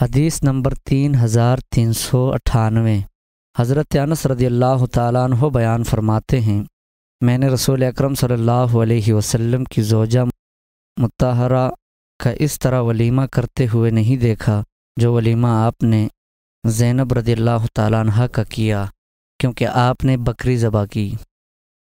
हदीस नंबर तीन हज़ार तीन सौ अट्ठानवे हज़रत अनस रदी अल्लाह तु बयान फरमाते हैं मैंने रसूल अकरम सल्लल्लाहु अलैहि वसल्लम की जोजा मतहरा का इस तरह वलीमा करते हुए नहीं देखा जो वलीमा आपने ज़ैनब रदी अल्लाह तह का किया क्योंकि आपने बकरी ज़बा की